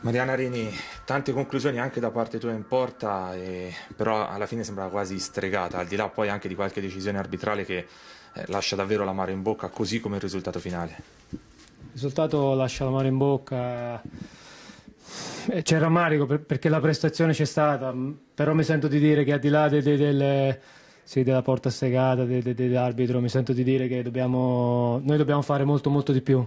Mariana Rini, tante conclusioni anche da parte tua in porta, e, però alla fine sembrava quasi stregata, al di là poi anche di qualche decisione arbitrale che eh, lascia davvero la mare in bocca, così come il risultato finale. Il risultato lascia la mare in bocca, eh, c'è rammarico per, perché la prestazione c'è stata, però mi sento di dire che al di là de, de, del, sì, della porta stregata, de, dell'arbitro, mi sento di dire che dobbiamo, noi dobbiamo fare molto molto di più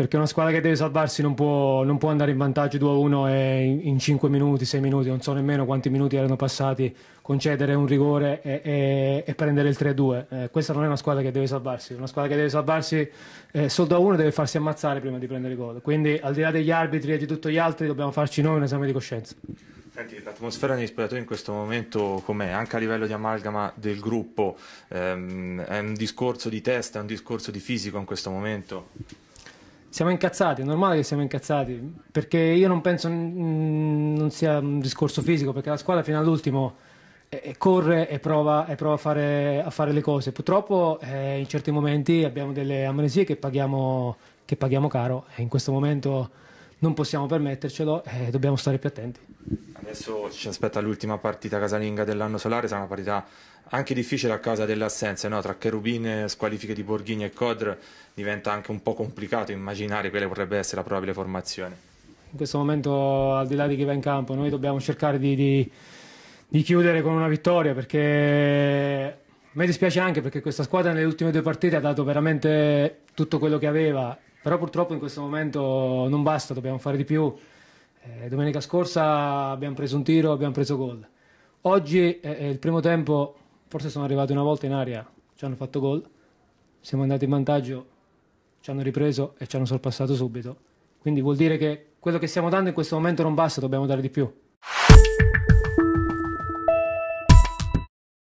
perché una squadra che deve salvarsi non può, non può andare in vantaggio 2-1 e in, 5 minuti, 6 minuti, non so nemmeno quanti minuti erano passati, concedere un rigore e, e, e prendere il 3-2. Eh, questa non è una squadra che deve salvarsi, una squadra che deve salvarsi eh, solo da uno deve farsi ammazzare prima di prendere il gol. Quindi al di là degli arbitri e di tutti gli altri dobbiamo farci noi un esame di coscienza. Senti, l'atmosfera negli spogliatoi in questo momento com'è? Anche a livello di amalgama del gruppo, ehm, è un discorso di testa, è un discorso di fisico in questo momento? siamo incazzati, è normale che siamo incazzati, perché io non penso mh, non sia un discorso fisico, perché la squadra fino all'ultimo eh, corre e prova, e prova a, fare, a, fare, le cose. Purtroppo eh, in certi momenti abbiamo delle amnesie che paghiamo, che paghiamo caro e in questo momento non possiamo permettercelo e eh, dobbiamo stare più attenti. Adesso ci aspetta l'ultima partita casalinga dell'anno solare, sarà una partita anche difficile a causa delle assenze, no? tra Cherubine, squalifiche di Borghini e Codr diventa anche un po' complicato immaginare quale potrebbe essere la probabile formazione. In questo momento, al di là di chi va in campo, noi dobbiamo cercare di, di, di chiudere con una vittoria perché mi dispiace anche perché questa squadra nelle ultime due partite ha dato veramente tutto quello che aveva, però purtroppo in questo momento non basta, dobbiamo fare di più. Eh, domenica scorsa abbiamo preso un tiro, abbiamo preso gol. Oggi eh, il primo tempo, forse sono arrivati una volta in aria, ci hanno fatto gol, siamo andati in vantaggio, ci hanno ripreso e ci hanno sorpassato subito. Quindi vuol dire che quello che stiamo dando in questo momento non basta, dobbiamo dare di più.